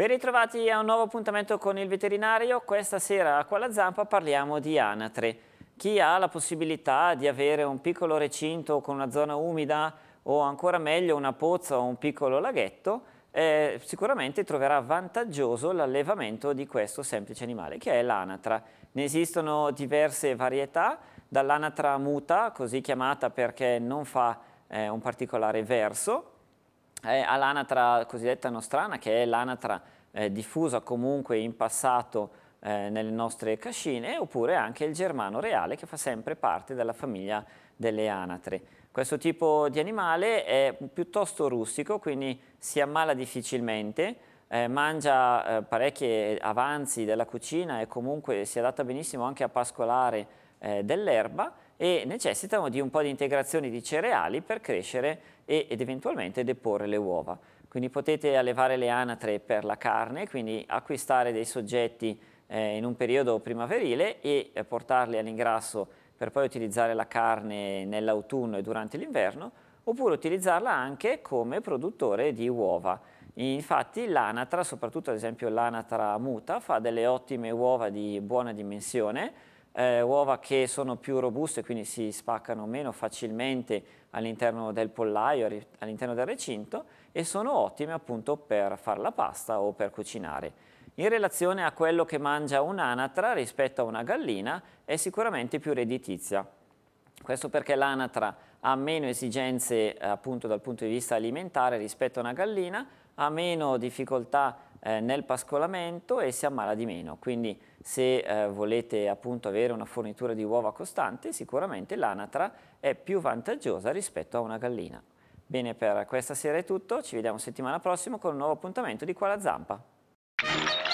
Ben ritrovati a un nuovo appuntamento con il veterinario. Questa sera a Quella Zampa parliamo di anatre. Chi ha la possibilità di avere un piccolo recinto con una zona umida o ancora meglio una pozza o un piccolo laghetto, eh, sicuramente troverà vantaggioso l'allevamento di questo semplice animale che è l'anatra. Ne esistono diverse varietà, dall'anatra muta, così chiamata perché non fa eh, un particolare verso, eh, all'anatra cosiddetta nostrana, che è l'anatra eh, diffusa comunque in passato eh, nelle nostre cascine, oppure anche il germano reale che fa sempre parte della famiglia delle anatre. Questo tipo di animale è piuttosto rustico, quindi si ammala difficilmente, eh, mangia eh, parecchi eh, avanzi della cucina e comunque si adatta benissimo anche a pascolare eh, dell'erba e necessitano di un po' di integrazioni di cereali per crescere e, ed eventualmente deporre le uova. Quindi potete allevare le anatre per la carne, quindi acquistare dei soggetti eh, in un periodo primaverile e eh, portarli all'ingrasso per poi utilizzare la carne nell'autunno e durante l'inverno, oppure utilizzarla anche come produttore di uova. Infatti l'anatra, soprattutto ad esempio l'anatra muta, fa delle ottime uova di buona dimensione, eh, uova che sono più robuste, quindi si spaccano meno facilmente all'interno del pollaio, all'interno del recinto e sono ottime appunto per fare la pasta o per cucinare. In relazione a quello che mangia un'anatra rispetto a una gallina è sicuramente più redditizia. Questo perché l'anatra ha meno esigenze appunto dal punto di vista alimentare rispetto a una gallina, ha meno difficoltà eh, nel pascolamento e si ammala di meno. Quindi se eh, volete appunto avere una fornitura di uova costante, sicuramente l'anatra è più vantaggiosa rispetto a una gallina. Bene, per questa sera è tutto, ci vediamo settimana prossima con un nuovo appuntamento di Qua la Zampa.